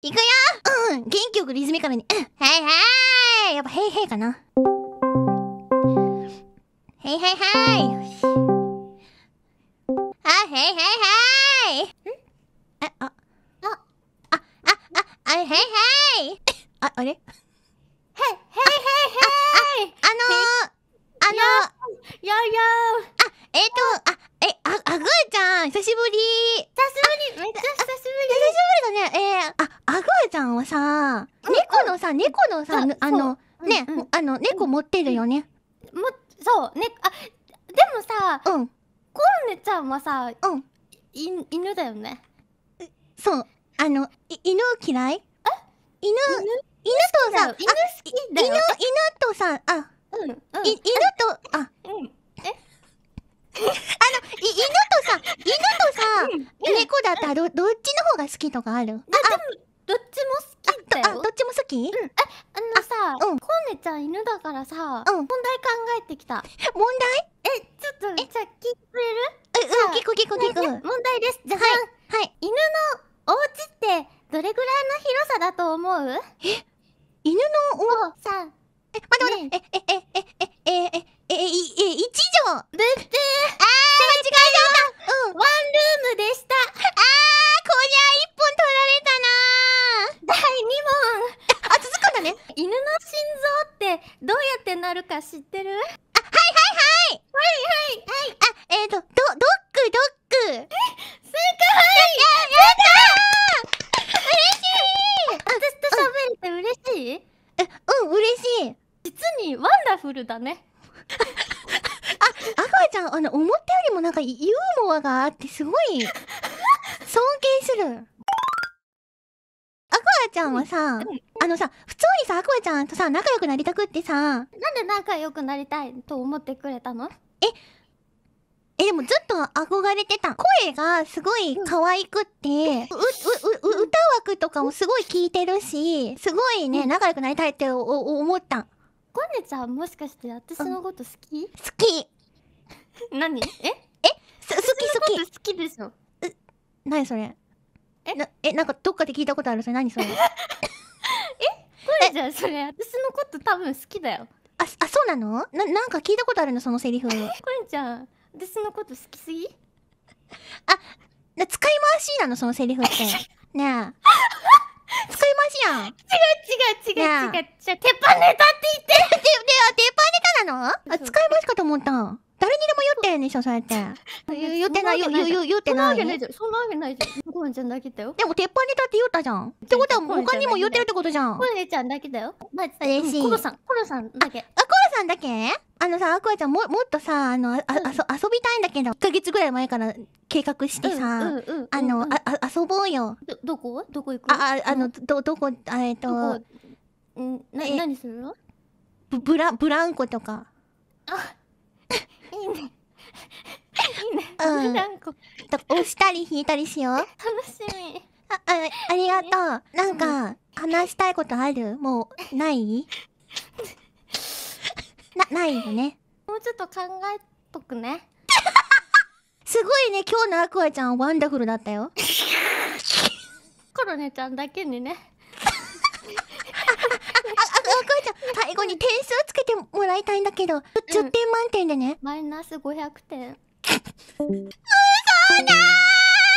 いくようん元気よくリズミカルに。うんはいはいやっぱへいへいかな。ヘいヘいヘいあ、へいへいへいんえ、あ、あ、あ、あ、あ、あ、ヘい。あ。あれ。ヘいあ、あれへ、い。へい。ヘいヘいあのー、あのー、よよあ、えっ、ー、と、あ、え、あ、あぐーちゃん、久しぶりさ、猫のさ、猫のさ、あの、ね、あの、猫持ってるよね。もそうねあでもさうん、コウネちゃんはさうん。犬だよねそう。あの、犬嫌い犬、犬とさ、犬好きだ犬、よ犬とさ、あ、うん犬と、あ、うん の犬とさ、犬とさ、猫だったらどどっちの方が好きとかあるあ、どっちも好だよどっちも好きうんえあのさ、うん、コーネちゃん犬だからさ、うん、問題考えてきた問題えちょっとえじゃあ聞いてるえうん聞く聞く聞く、問題ですじゃあ、はい、はい、犬のお家ってどれぐらいの広さだと思うえ心臓ってどうやってなるか知ってるあ、はいはいはいはいはいはいあ、えっ、ー、と、ど、ドッグドック正解やったやった嬉しい私と喋れて嬉しいえ、うん、嬉しい実にワンダフルだねあ、赤ちゃん、あの、思ったよりもなんかユーモアがあってすごい尊敬するちゃんはさ、あのさ、普通にさ、アクアちゃんとさ、仲良くなりたくってさ。なんで仲良くなりたいと思ってくれたのえ、え、でもずっと憧れてた。声がすごい可愛くって、うん、う、う、う、歌枠とかもすごい聞いてるし、すごいね、仲良くなりたいって思った。コネちゃんもしかして私のこと好き、うん、好き。何ええ好き好き。好きでしょ。え、何それえなえなんかどっかで聞いたことあるそれ何それ えこれじゃんそれ私のこと多分好きだよああそうなのななんか聞いたことあるのそのセリフこれちゃん私のこと好きすぎあな使い回しなのそのセリフって ねえ使い回しやん違う違う違う違う違う鉄板ネタって言って でで鉄板ネタなのあ使い回しかと思った誰にでも言ってんでしょ、そうやって。言ってない、よ、言ってない。そんなわけないじゃん。そんちゃんだけだよ。でも、鉄板ネタって言ったじゃん。ってことは、他にも言ってるってことじゃん。コロネちゃんだけだよ。まあ、嬉しい。コロさん、コロさんだけ。あ、コロさんだけあのさ、アクアちゃんも、もっとさ、あの、あ、あ、遊びたいんだけど、1ヶ月ぐらい前から計画してさ、あの、あ、あ、遊ぼうよ。ど、どこどこ行くあ、あ、あの、ど、どこ、えっと、ん、な、何するのブラ、ブランコとか。うん。なんか押したり引いたりしよう。楽しみ。あ、あありがとう。なんか、話したいことあるもう、ない な、ないよね。もうちょっと考えとくね。すごいね、今日のアクアちゃん、はワンダフルだったよ。コロネちゃんだけにね。あ、あ、アアクちゃん、最後に点数つけてもらいたいんだけど、う10点満点でねマイナス500点嘘だ